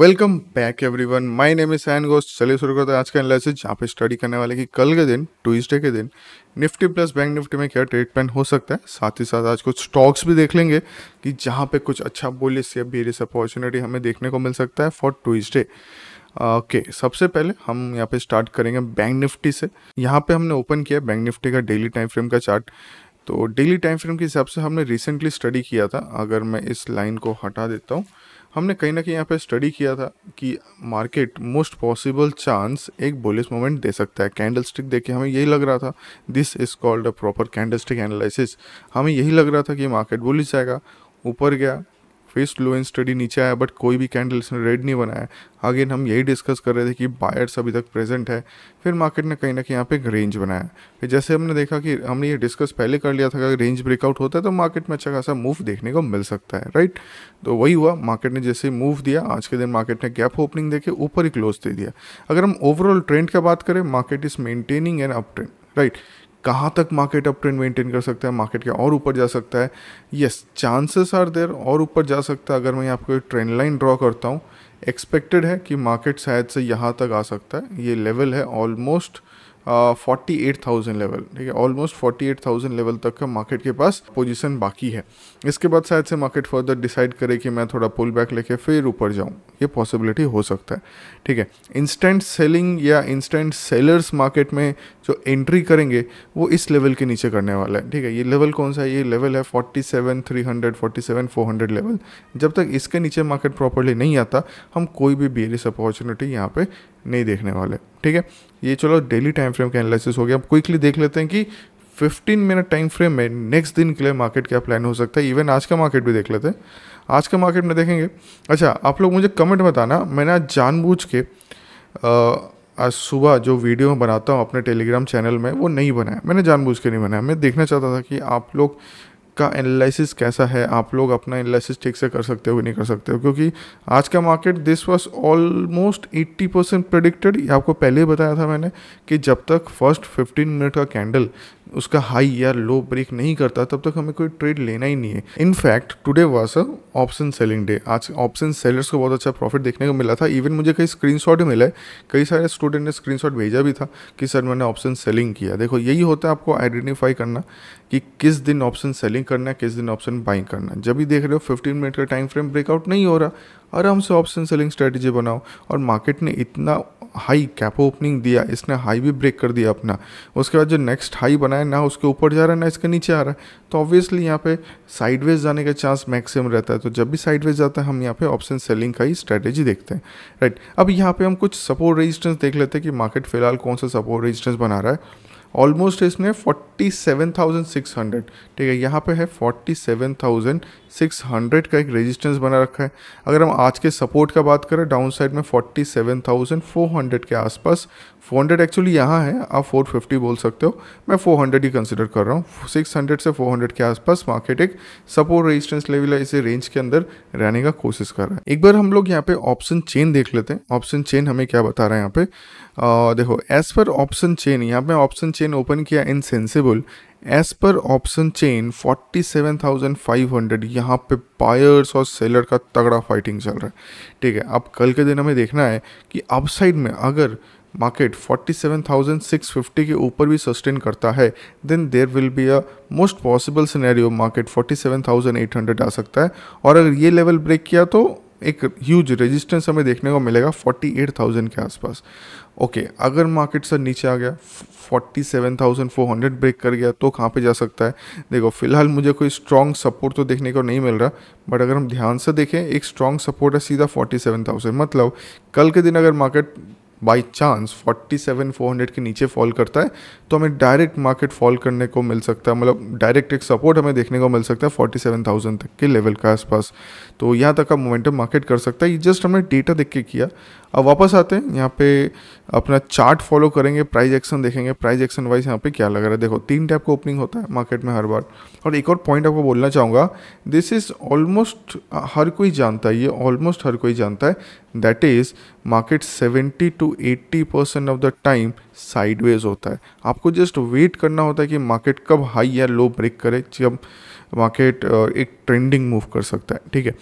welcome back everyone my name is San Ghost चलिए शुरू करते हैं आज का एनालिसिस जहाँ पे स्टडी करने वाले कि कल के दिन ट्यूजडे के दिन निफ्टी प्लस बैंक निफ्टी में क्या ट्रेड पैन हो सकता है साथ ही साथ आज कुछ स्टॉक्स भी देख लेंगे कि जहाँ पे कुछ अच्छा बोलिस या बेरिस अपॉर्चुनिटी हमें देखने को मिल सकता है फॉर ट्यूजडे ओके okay, सबसे पहले हम यहाँ पे स्टार्ट करेंगे बैंक निफ्टी से यहाँ पे हमने ओपन किया बैंक निफ्टी का डेली टाइम फ्रेम का चार्ट तो डेली टाइम फ्रेम के हिसाब से हमने रिसेंटली स्टडी किया था अगर मैं इस लाइन को हटा देता हूँ हमने कहीं ना कहीं यहाँ पे स्टडी किया था कि मार्केट मोस्ट पॉसिबल चांस एक बोलिस मोमेंट दे सकता है कैंडल स्टिक देख के हमें यही लग रहा था this is called a proper candle stick analysis हमें यही लग रहा था कि मार्केट बोलिस जाएगा ऊपर गया फेस लो एंड स्टडी नीचे आया बट कोई भी कैंडल इसने रेड नहीं बनाया अगेन हम यही डिस्कस कर रहे थे कि बायर्स अभी तक प्रेजेंट है फिर मार्केट ने कहीं ना कहीं यहाँ पे एक रेंज बनाया फिर जैसे हमने देखा कि हमने ये डिस्कस पहले कर लिया था कि अगर रेंज ब्रेकआउट होता है तो मार्केट में अच्छा खासा मूव देखने को मिल सकता है राइट तो वही हुआ मार्केट ने जैसे मूव दिया आज के दिन मार्केट ने गैप ओपनिंग देके ऊपर ही क्लोज दे दिया अगर हम ओवरऑल ट्रेंड की बात करें market is maintaining an up trend right कहाँ तक मार्केट अप ट्रेंड मेंटेन कर सकता है मार्केट के और ऊपर जा सकता है येस चांसेस आर देर और ऊपर जा सकता है अगर मैं आपको एक ट्रेंड लाइन ड्रॉ करता हूँ एक्सपेक्टेड है कि मार्केट शायद से यहाँ तक आ सकता है ये लेवल है almost forty eight thousand level ठीक है almost forty eight thousand level तक का मार्केट के पास पोजीशन बाकी है इसके बाद शायद से मार्केट फर्दर डिसाइड करे कि मैं थोड़ा पुल बैक लेके फिर ऊपर जाऊँ ये पॉसिबिलिटी हो सकता है ठीक है इंस्टेंट सेलिंग या इंस्टेंट सेलर्स मार्केट में जो एंट्री करेंगे वो इस लेवल के नीचे करने वाला है ठीक है ये लेवल कौन सा है ये लेवल है forty seven three hundred forty seven four hundred level जब तक इसके नीचे मार्केट प्रॉपरली नहीं आता हम कोई भी बेरिस अपॉर्चुनिटी यहाँ पे नहीं देखने वाले ठीक है ये चलो डेली टाइम फ्रेम का एनालिसिस हो गया अब क्विकली देख लेते हैं कि 15 मिनट टाइम फ्रेम में नेक्स्ट दिन के लिए मार्केट क्या प्लान हो सकता है इवन आज का मार्केट भी देख लेते हैं आज के मार्केट में देखेंगे अच्छा आप लोग मुझे कमेंट बताना मैंने आज जानबूझ के आज सुबह जो वीडियो बनाता हूँ अपने टेलीग्राम चैनल में वो नहीं बनाया मैंने जानबूझ के नहीं बनाया मैं देखना चाहता था कि आप लोग का एनालिसिस कैसा है आप लोग अपना एनालिसिस ठीक से कर सकते हो कि नहीं कर सकते हो क्योंकि आज का market this was almost 80 percent predicted आपको पहले ही बताया था मैंने कि जब तक फर्स्ट 15 मिनट का कैंडल उसका हाई या लो ब्रेक नहीं करता तब तक हमें कोई ट्रेड लेना ही नहीं है in fact today was a option selling day आज ऑप्शन सेलर्स को बहुत अच्छा प्रॉफिट देखने को मिला था इवन मुझे कई स्क्रीनशॉट मिला है कई सारे स्टूडेंट ने शॉट भेजा भी था कि सर मैंने ऑप्शन सेलिंग किया देखो यही होता है आपको आइडेंटिफाई करना कि किस दिन ऑप्शन सेलिंग करना है किस दिन ऑप्शन बाइंग करना है जब भी देख रहे हो फिफ्टीन मिनट का टाइम फ्रेम ब्रेकआउट नहीं हो रहा आराम से ऑप्शन सेलिंग स्ट्रेटेजी बनाओ और मार्केट ने इतना हाई कैप ओपनिंग दिया इसने हाई भी ब्रेक कर दिया अपना उसके बाद जो नेक्स्ट हाई बनाया ना उसके ऊपर जा रहा है ना इसके नीचे आ रहा है तो ऑब्वियसली यहाँ पे साइडवेज जाने का चांस मैक्सिमम रहता है तो जब भी साइडवेज जाता है हम यहाँ पे ऑप्शन सेलिंग का ही स्ट्रैटेजी देखते हैं राइट अब यहाँ पे हम कुछ सपोर्ट रेजिस्टेंस देख लेते हैं कि मार्केट फिलहाल कौन सा सपोर्ट रेजिस्टेंस बना रहा है ऑलमोस्ट इसमें 47,600 ठीक है यहाँ पे है 47,600 का एक रेजिस्टेंस बना रखा है अगर हम आज के सपोर्ट का बात करें डाउन साइड में 47,400 के आसपास 400 एक्चुअली यहाँ है आप 450 बोल सकते हो मैं 400 ही कंसिडर कर रहा हूँ 600 से 400 के आसपास मार्केट एक सपोर्ट रेजिस्टेंस लेवल है इसे रेंज के अंदर रहने का कोशिश कर रहा है एक बार हम लोग यहाँ पे ऑप्शन चेन देख लेते हैं ऑप्शन चेन हमें क्या बता रहा है यहाँ पे आ, देखो एज पर ऑप्शन चेन यहाँ पे ऑप्शन चेन ओपन किया इन सेंसेबल एज पर ऑप्शन चेन 47,500 यहाँ पे बायर्स और सेलर का तगड़ा फाइटिंग चल रहा है ठीक है अब कल के दिन हमें देखना है कि अपसाइड में अगर मार्केट 47,650 के ऊपर भी सस्टेन करता है then there will be a most possible scenario market 47,800 आ सकता है और अगर ये लेवल ब्रेक किया तो एक ह्यूज रेजिस्टेंस हमें देखने को मिलेगा 48,000 के आसपास ओके okay, अगर मार्केट सर नीचे आ गया 47,400 ब्रेक कर गया तो कहाँ पे जा सकता है देखो फिलहाल मुझे कोई स्ट्रॉन्ग सपोर्ट तो देखने को नहीं मिल रहा बट अगर हम ध्यान से देखें एक स्ट्रॉन्ग सपोर्ट है सीधा 47,000 मतलब कल के दिन अगर मार्केट बाई चांस 47,400 के नीचे फॉल करता है तो हमें डायरेक्ट मार्केट फॉल करने को मिल सकता है मतलब डायरेक्ट एक सपोर्ट हमें देखने को मिल सकता है 47,000 तक के लेवल के आसपास तो यहाँ तक का मोमेंटम मार्केट कर सकता है ये जस्ट हमने डेटा देख के किया अब वापस आते हैं यहाँ पे अपना चार्ट फॉलो करेंगे प्राइज एक्शन देखेंगे प्राइज एक्शन वाइज यहाँ पे क्या लग रहा है देखो तीन टाइप का ओपनिंग होता है मार्केट में हर बार और एक और पॉइंट आपको बोलना चाहूँगा दिस इज़ ऑलमोस्ट हर कोई जानता है ये ऑलमोस्ट हर कोई जानता है that is market seventy to to 80 percent of the time sideways होता है आपको जस्ट वेट करना होता है कि मार्केट कब हाई या लो ब्रेक करे जब मार्केट एक ट्रेंडिंग मूव कर सकता है ठीक है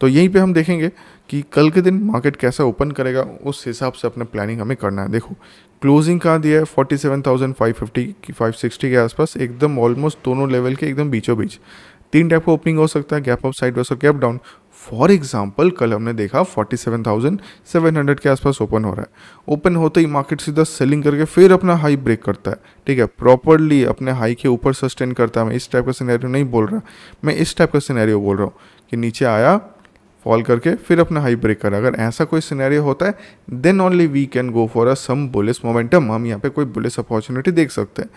तो यहीं पे हम देखेंगे कि कल के दिन मार्केट कैसा ओपन करेगा उस हिसाब से अपने प्लानिंग हमें करना है देखो क्लोजिंग कहाँ दिया है forty seven thousand five fifty five sixty के आसपास एकदम ऑलमोस्ट दोनों लेवल के एकदम बीचों बीच तीन टाइप का ओपनिंग हो सकता है गैप अप साइड और गैप डाउन फॉर एग्जाम्पल कल हमने देखा 47,700 के आसपास ओपन हो रहा है ओपन होते ही मार्केट सीधा सेलिंग करके फिर अपना हाई ब्रेक करता है ठीक है प्रॉपरली अपने हाई के ऊपर सस्टेन करता है मैं इस टाइप का सिनेरियो नहीं बोल रहा मैं इस टाइप का सिनेरियो बोल रहा हूँ कि नीचे आया फॉल करके फिर अपना हाई ब्रेक करा अगर ऐसा कोई सिनेरियो होता है then only we can go for a some bullish momentum हम यहाँ पे कोई बुलिस अपॉर्चुनिटी देख सकते हैं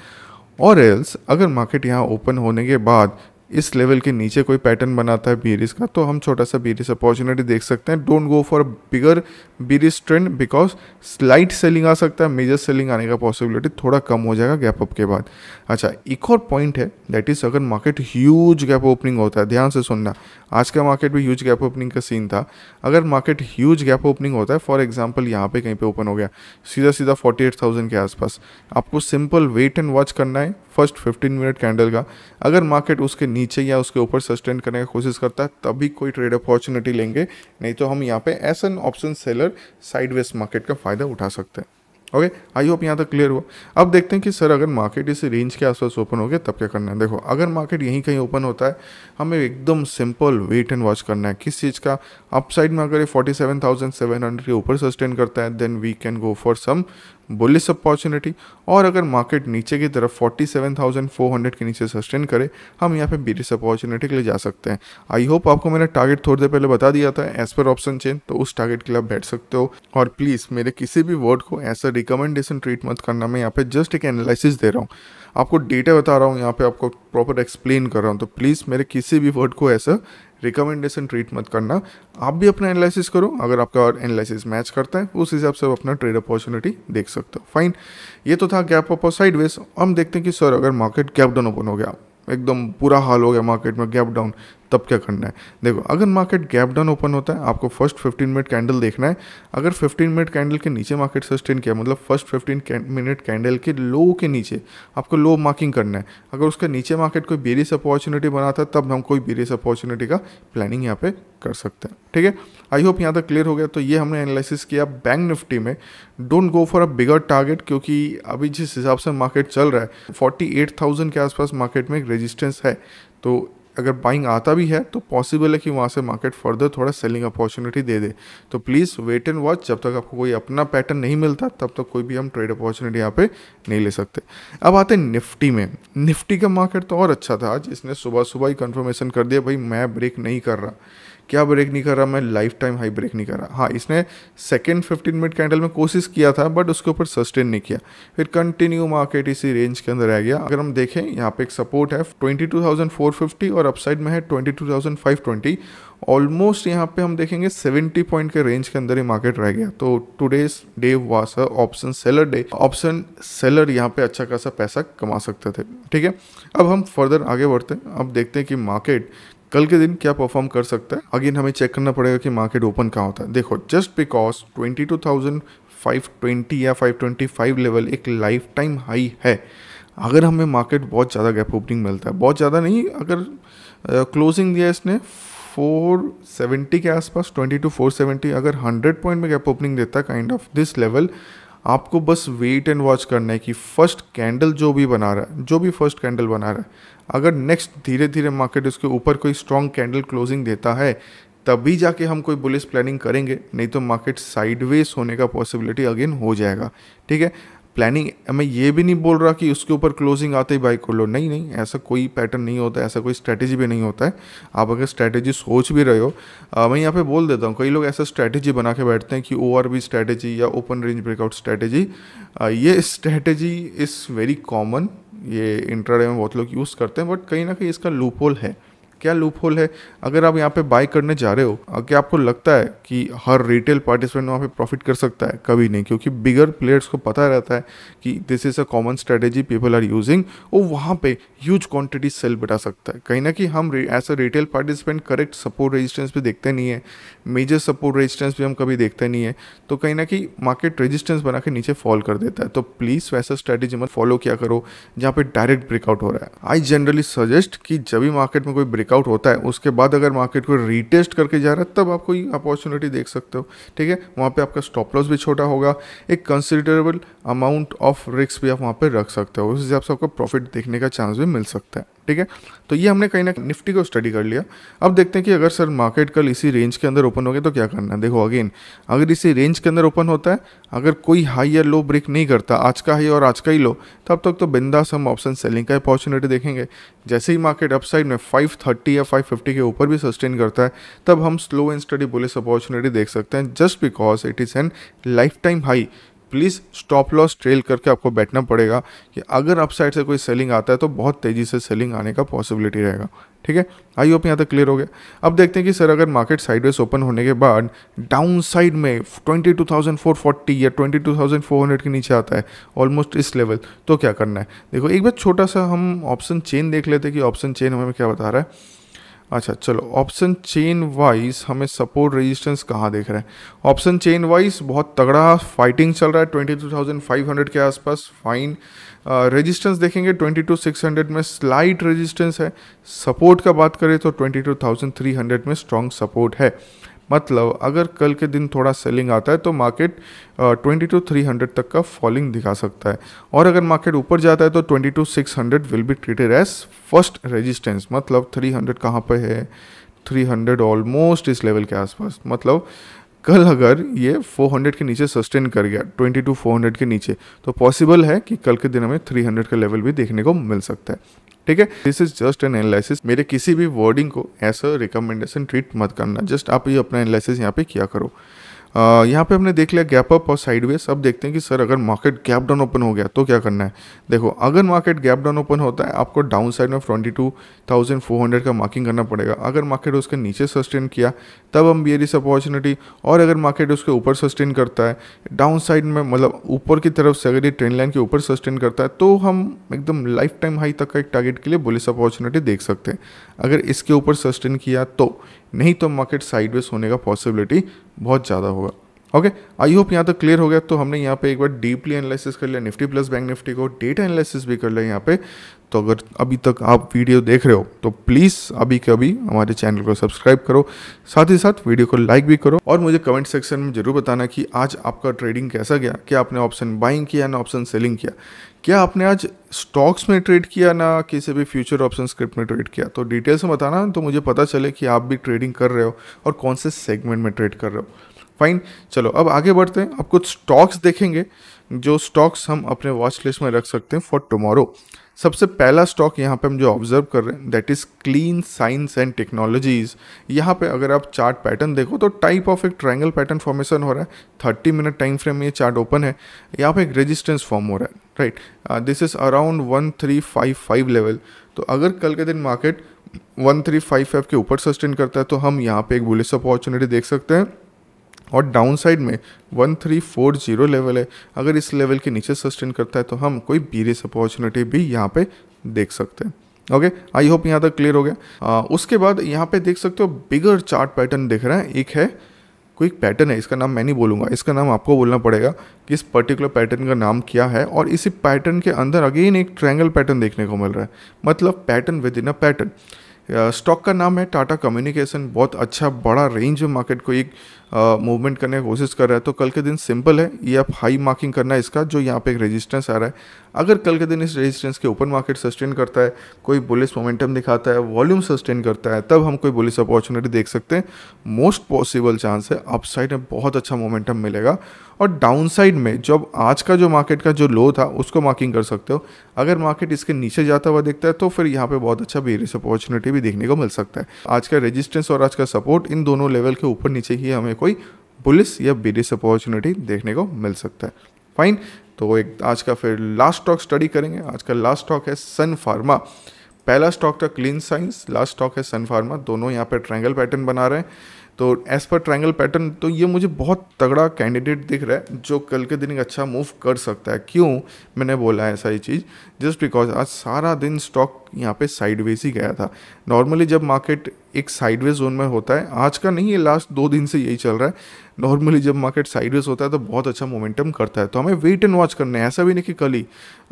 और एल्स अगर मार्केट यहाँ ओपन होने के बाद इस लेवल के नीचे कोई पैटर्न बनाता है बीरिस का तो हम छोटा सा बीरिस अपॉर्चुनिटी देख सकते हैं don't go for bigger bearish trend because slight selling आ सकता है मेजर सेलिंग आने का पॉसिबिलिटी थोड़ा कम हो जाएगा गैप अप के बाद अच्छा एक और पॉइंट है दैट इज़ अगर मार्केट ह्यूज गैप ओपनिंग होता है ध्यान से सुनना आज का मार्केट भी ह्यूज गैप ओपनिंग का सीन था अगर मार्केट ह्यूज गैप ओपनिंग होता है फॉर एग्जाम्पल यहाँ पे कहीं पे ओपन हो गया सीधा सीधा थाउजेंड के आसपास आपको सिंपल वेट एंड वॉच करना है फर्स्ट फिफ्टीन मिनट कैंडल का अगर मार्केट उसके नीचे या उसके ऊपर सस्टेन करने की कोशिश करता है तभी कोई ट्रेड अपॉर्चुनिटी लेंगे नहीं तो हम यहाँ पे as an option seller sideways market का फ़ायदा उठा सकते हैं ओके आई होप यहाँ तक क्लियर हुआ अब देखते हैं कि सर अगर मार्केट इस रेंज के आसपास ओपन हो गया तब क्या करना है देखो अगर मार्केट यहीं कहीं ओपन होता है हमें एकदम सिंपल वेट एंड वॉच करना है किस चीज़ का अपसाइड में अगर ये forty seven thousand seven hundred के ऊपर सस्टेन करता है then we can go for some bullish opportunity और अगर मार्केट नीचे की तरफ 47,400 के नीचे सस्टेन करे हम यहाँ पे बीरिस अपॉर्चुनिटी के लिए जा सकते हैं आई होप आपको मैंने टारगेट थोड़ी देर पहले बता दिया था एज पर ऑप्शन चेन तो उस टारगेट के लिए आप बैठ सकते हो और प्लीज़ मेरे किसी भी वर्ड को ऐसा रिकमेंडेशन ट्रीट मत करना मैं यहाँ पे जस्ट एक एनालिसिस दे रहा हूँ आपको डेटा बता रहा हूँ यहाँ पे आपको प्रॉपर एक्सप्लेन कर रहा हूँ तो प्लीज़ मेरे किसी भी वर्ड को ऐसा रिकमेंडेशन ट्रीट मत करना आप भी अपना एनालिसिस करो अगर आपका एनालिसिस मैच करता है उस हिसाब से आप अपना ट्रेड अपॉर्चुनिटी देख सकते हो फाइन ये तो था गैप अप और साइडवेज हम देखते हैं कि सर अगर मार्केट गैप डाउन ओपन हो गया एकदम पूरा हाल हो गया मार्केट में गैप डाउन तब क्या करना है देखो अगर मार्केट गैप डाउन ओपन होता है आपको फर्स्ट 15 मिनट कैंडल देखना है अगर 15 मिनट कैंडल के नीचे मार्केट सस्टेन किया मतलब फर्स्ट 15 मिनट कैंडल के लो के नीचे आपको लो मार्किंग करना है अगर उसके नीचे मार्केट कोई बेरिस अपॉर्चुनिटी बनाता है तब हम कोई बेरिस अपॉर्चुनिटी का प्लानिंग यहाँ पे कर सकते हैं ठीक है आई होप यहाँ तक क्लियर हो गया तो ये हमने एनालिसिस किया बैंक निफ्टी में don't go for a bigger target क्योंकि अभी जिस हिसाब से मार्केट चल रहा है 48,000 के आसपास मार्केट में एक रेजिस्टेंस है तो अगर बाइंग आता भी है तो पॉसिबल है कि वहाँ से मार्केट फर्दर थोड़ा सेलिंग अपॉर्चुनिटी दे दे तो प्लीज़ वेट एंड वॉच जब तक आपको कोई अपना पैटर्न नहीं मिलता तब तक कोई भी हम ट्रेड अपॉर्चुनिटी यहाँ पे नहीं ले सकते अब आते हैं निफ्टी में निफ्टी का मार्केट तो और अच्छा था आज इसने सुबह सुबह ही कन्फर्मेशन कर दिया भाई मैं ब्रेक नहीं कर रहा क्या ब्रेक नहीं कर रहा मैं लाइफ टाइम हाई ब्रेक नहीं कर रहा हाँ इसने सेकेंड फिफ्टीन मिनट कैंडल में कोशिश किया था बट उसके ऊपर सस्टेन नहीं किया फिर कंटिन्यू मार्केट इसी रेंज के अंदर रह गया अगर हम देखें यहाँ पे एक सपोर्ट है 22,450 और अपसाइड में है 22,520 ऑलमोस्ट यहाँ पे हम देखेंगे 70 पॉइंट के रेंज के अंदर ही मार्केट रह गया तो today's day was option seller day option seller यहाँ पे अच्छा खासा पैसा कमा सकते थे ठीक है अब हम फर्दर आगे बढ़ते हैं अब देखते हैं कि मार्केट कल के दिन क्या परफॉर्म कर सकता है अगेन हमें चेक करना पड़ेगा कि मार्केट ओपन कहाँ होता है देखो just because twenty two thousand five twenty या फाइव ट्वेंटी फाइव लेवल एक लाइफ टाइम हाई है अगर हमें मार्केट बहुत ज़्यादा गैप ओपनिंग मिलता है बहुत ज़्यादा नहीं अगर क्लोजिंग दिया इसने 470 के आसपास 20 टू 470 अगर 100 पॉइंट में गैप ओपनिंग देता काइंड ऑफ दिस लेवल आपको बस वेट एंड वॉच करना है कि फर्स्ट कैंडल जो भी बना रहा है जो भी फर्स्ट कैंडल बना रहा है अगर नेक्स्ट धीरे धीरे मार्केट उसके ऊपर कोई स्ट्रॉन्ग कैंडल क्लोजिंग देता है तभी जाके हम कोई बुलिस प्लानिंग करेंगे नहीं तो मार्केट साइडवेज होने का पॉसिबिलिटी अगेन हो जाएगा ठीक है प्लानिंग मैं ये भी नहीं बोल रहा कि उसके ऊपर क्लोजिंग आते ही बाई कर लो नहीं नहीं ऐसा कोई पैटर्न नहीं होता ऐसा कोई स्ट्रैटेजी भी नहीं होता है आप अगर स्ट्रैटेजी सोच भी रहे हो आ, मैं यहाँ पे बोल देता हूँ कई लोग ऐसा स्ट्रैटेजी बना के बैठते हैं कि ओ आर बी स्ट्रैटेजी या ओपन रेंज ब्रेकआउट स्ट्रैटेजी ये स्ट्रैटेजी इज़ वेरी कॉमन ये इंट्राडे में बहुत लोग यूज़ करते हैं बट कहीं ना कहीं इसका लूपोल है क्या लूप होल है अगर आप यहाँ पे बाय करने जा रहे हो क्या आपको लगता है कि हर रिटेल पार्टिसिपेंट वहाँ पे प्रॉफिट कर सकता है कभी नहीं क्योंकि बिगर प्लेयर्स को पता रहता है कि this is a common strategy people are using वो वहाँ पे ह्यूज क्वांटिटी सेल बिठा सकता है कहीं ना कि हम as a retail participant correct support resistance भी देखते नहीं है मेजर सपोर्ट रेजिस्टेंस भी हम कभी देखते नहीं है तो कहीं ना कि मार्केट रेजिस्टेंस बना के नीचे फॉल कर देता है तो प्लीज़ वैसा स्ट्रेटेजी मत फॉलो किया करो जहाँ पे डायरेक्ट ब्रेकआउट हो रहा है आई जनरली सजेस्ट कि जब भी मार्केट में कोई ब्रेक ब्रेकआउट होता है उसके बाद अगर मार्केट को रीटेस्ट करके जा रहा है तब आपको ये अपॉर्चुनिटी देख सकते हो ठीक है वहाँ पे आपका स्टॉप लॉस भी छोटा होगा एक कंसिडरेबल अमाउंट ऑफ रिस्क भी आप वहाँ पे रख सकते हो उस हिसाब से आपको प्रॉफिट देखने का चांस भी मिल सकता है ठीक है तो ये हमने कहीं ना निफ्टी को स्टडी कर लिया अब देखते हैं कि अगर सर मार्केट कल इसी रेंज के अंदर ओपन हो गया तो क्या करना है देखो अगेन अगर इसी रेंज के अंदर ओपन होता है अगर कोई हाई या लो ब्रेक नहीं करता आज का हाई और आज का ही लो तब तक तो, तो बिंदास हम ऑप्शन सेलिंग का अपॉर्चुनिटी देखेंगे जैसे ही मार्केट अपसाइड में 530 या 550 के ऊपर भी सस्टेन करता है तब हम slow and steady bullish opportunity देख सकते हैं just because it is an life time high please stop loss trail करके आपको बैठना पड़ेगा कि अगर अपसाइड से कोई सेलिंग आता है तो बहुत तेज़ी से सेलिंग आने का पॉसिबिलिटी रहेगा ठीक है आई होप यहाँ तक क्लियर हो गया अब देखते हैं कि सर अगर मार्केट साइडवेज ओपन होने के बाद डाउन साइड में 22,440 या 22,400 के नीचे आता है ऑलमोस्ट इस लेवल तो क्या करना है देखो एक बार छोटा सा हम ऑप्शन चेन देख लेते हैं कि ऑप्शन चेन हमें क्या बता रहा है अच्छा चलो ऑप्शन चेन वाइज हमें सपोर्ट रेजिस्टेंस कहाँ देख रहे हैं ऑप्शन चेन वाइज बहुत तगड़ा फाइटिंग चल रहा है twenty two thousand five hundred के आसपास फाइन रेजिस्टेंस देखेंगे ट्वेंटी टू सिक्स हंड्रेड में स्लाइट रेजिस्टेंस है सपोर्ट का बात करें तो twenty two thousand three hundred में स्ट्रांग सपोर्ट है मतलब अगर कल के दिन थोड़ा सेलिंग आता है तो market twenty two three hundred तक का फॉलिंग दिखा सकता है और अगर मार्केट ऊपर जाता है तो twenty two six hundred will be treated as first resistance मतलब थ्री हंड्रेड कहाँ पर है थ्री हंड्रेड ऑलमोस्ट इस लेवल के आसपास मतलब कल अगर ये 400 के नीचे सस्टेन कर गया 22 400 के नीचे तो पॉसिबल है कि कल के दिन हमें 300 का लेवल भी देखने को मिल सकता है ठीक है this is just an analysis मेरे किसी भी वर्डिंग को ऐसा रिकमेंडेशन ट्रीट मत करना जस्ट आप ये अपना एनालिसिस यहाँ पे किया करो यहाँ पे हमने देख लिया गैप अप और साइडवेज अब देखते हैं कि सर अगर मार्केट गैप डाउन ओपन हो गया तो क्या करना है देखो अगर मार्केट गैप डाउन ओपन होता है आपको डाउन साइड में twenty two thousand four hundred का मार्किंग करना पड़ेगा अगर मार्केट उसके नीचे सस्टेन किया तब हम बी एस अपॉर्चुनिटी और अगर मार्केट उसके ऊपर सस्टेन करता है डाउन साइड में मतलब ऊपर की तरफ से अगर ये ट्रेन लाइन के ऊपर सस्टेन करता है तो हम एकदम लाइफ टाइम हाई तक का एक टारगेट के लिए बुलिस अपॉर्चुनिटी देख सकते हैं अगर इसके ऊपर सस्टेन किया तो नहीं तो मार्केट साइडवेज होने का पॉसिबिलिटी बहुत ज़्यादा होगा ओके आई होप यहाँ तक क्लियर हो गया तो हमने यहाँ पे एक बार डीपली एनालिसिस कर लिया निफ्टी प्लस बैंक निफ्टी को डेटा एनालिसिस भी कर लिया यहाँ पे तो अगर अभी तक आप वीडियो देख रहे हो तो प्लीज़ अभी के अभी हमारे चैनल को सब्सक्राइब करो साथ ही साथ वीडियो को लाइक भी करो और मुझे कमेंट सेक्शन में जरूर बताना कि आज आपका ट्रेडिंग कैसा गया क्या आपने ऑप्शन बाइंग किया ना ऑप्शन सेलिंग किया क्या आपने आज स्टॉक्स में ट्रेड किया ना किसी भी फ्यूचर ऑप्शन स्क्रिप्ट में ट्रेड किया तो डिटेल्स में बताना तो मुझे पता चले कि आप भी ट्रेडिंग कर रहे हो और कौन से सेगमेंट में ट्रेड कर रहे हो फाइन चलो अब आगे बढ़ते हैं अब कुछ स्टॉक्स देखेंगे जो स्टॉक्स हम अपने वॉच लिस्ट में रख सकते हैं फॉर टुमारो सबसे पहला स्टॉक यहाँ पे हम जो ऑब्जर्व कर रहे हैं that is clean science and technologies यहाँ पे अगर आप चार्ट पैटर्न देखो तो टाइप ऑफ एक ट्रायंगल पैटर्न फॉर्मेशन हो रहा है थर्टी मिनट टाइम फ्रेम में ये चार्ट ओपन है यहाँ पे एक रेजिस्टेंस फॉर्म हो रहा है right this is around one three five five level तो अगर कल के दिन market one three five five के ऊपर सस्टेन करता है तो हम यहाँ पर एक बुलिस अपॉर्चुनिटी देख सकते हैं और डाउन साइड में 1340 लेवल है अगर इस लेवल के नीचे सस्टेन करता है तो हम कोई बीरियस अपॉर्चुनिटी भी यहाँ पे देख सकते हैं ओके आई होप यहाँ तक क्लियर हो गया आ, उसके बाद यहाँ पे देख सकते हो बिगर चार्ट पैटर्न देख रहे हैं एक है कोई पैटर्न है इसका नाम मैं नहीं बोलूँगा इसका नाम आपको बोलना पड़ेगा कि इस पर्टिकुलर पैटर्न का नाम क्या है और इसी पैटर्न के अंदर अगेन एक ट्रैंगल पैटर्न देखने को मिल रहा है मतलब pattern within a pattern stock का नाम है टाटा कम्युनिकेशन बहुत अच्छा बड़ा रेंज मार्केट को एक मूवमेंट करने की कोशिश कर रहा है तो कल के दिन सिंपल है ये आप हाई मार्किंग करना है इसका जो यहाँ पे एक रेजिस्टेंस आ रहा है अगर कल के दिन इस रेजिस्टेंस के ओपन मार्केट सस्टेन करता है कोई बुलिस मोमेंटम दिखाता है वॉल्यूम सस्टेन करता है तब हम कोई बुलिस अपॉर्चुनिटी देख सकते हैं मोस्ट पॉसिबल चांस है अपसाइड में बहुत अच्छा मोमेंटम मिलेगा और डाउनसाइड में जब आज का जो मार्केट का जो लो था उसको मार्किंग कर सकते हो अगर मार्केट इसके नीचे जाता हुआ देखता है तो फिर यहाँ पे बहुत अच्छा बेरिस अपॉर्चुनिटी भी देखने को मिल सकता है आज का रेजिस्टेंस और आज का सपोर्ट इन दोनों लेवल के ऊपर नीचे ही हमें कोई बुलिस या बी अपॉर्चुनिटी देखने को मिल सकता है फाइन तो एक आज का फिर लास्ट स्टॉक स्टडी करेंगे आज का लास्ट स्टॉक है सन फार्मा पहला स्टॉक था क्लीन साइंस लास्ट स्टॉक है सन फार्मा दोनों यहाँ पर ट्रैंगल पैटर्न बना रहे हैं तो एज़ पर ट्रायंगल पैटर्न तो ये मुझे बहुत तगड़ा कैंडिडेट दिख रहा है जो कल के दिन एक अच्छा मूव कर सकता है क्यों मैंने बोला है ऐसा ही चीज़ जस्ट बिकॉज आज सारा दिन स्टॉक यहाँ पे साइडवेज ही गया था नॉर्मली जब मार्केट एक साइडवेज जोन में होता है आज का नहीं है लास्ट दो दिन से यही चल रहा है नॉर्मली जब मार्केट साइडवेज होता है तो बहुत अच्छा मोमेंटम करता है तो हमें वेट एंड वॉच करना है ऐसा भी नहीं कि कल ही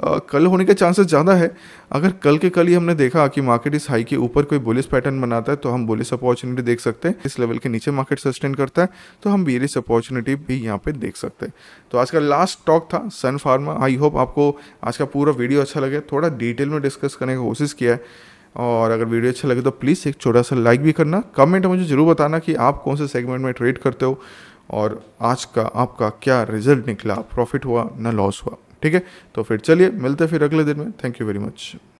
आ, कल होने के चांसेस ज़्यादा है अगर कल के कल ही हमने देखा कि मार्केट इस हाई के ऊपर कोई बोलिस पैटर्न बनाता है तो हम बोलिस अपॉर्चुनिटी देख सकते हैं इस लेवल के नीचे मार्केट सस्टेन करता है तो हम बेरिस अपॉर्चुनिटी भी यहाँ पर देख सकते हैं तो आज का लास्ट स्टॉक था सन फार्मा आई होप आपको आज का पूरा वीडियो अच्छा लगे थोड़ा डिटेल में डिस्कस करने की कोशिश किया है और अगर वीडियो अच्छा लगे तो प्लीज़ एक छोटा सा लाइक भी करना कमेंट में मुझे ज़रूर बताना कि आप कौन से सेगमेंट में ट्रेड करते हो और आज का आपका क्या रिजल्ट निकला प्रॉफिट हुआ ना लॉस हुआ ठीक है तो फिर चलिए मिलते फिर अगले दिन में थैंक यू वेरी मच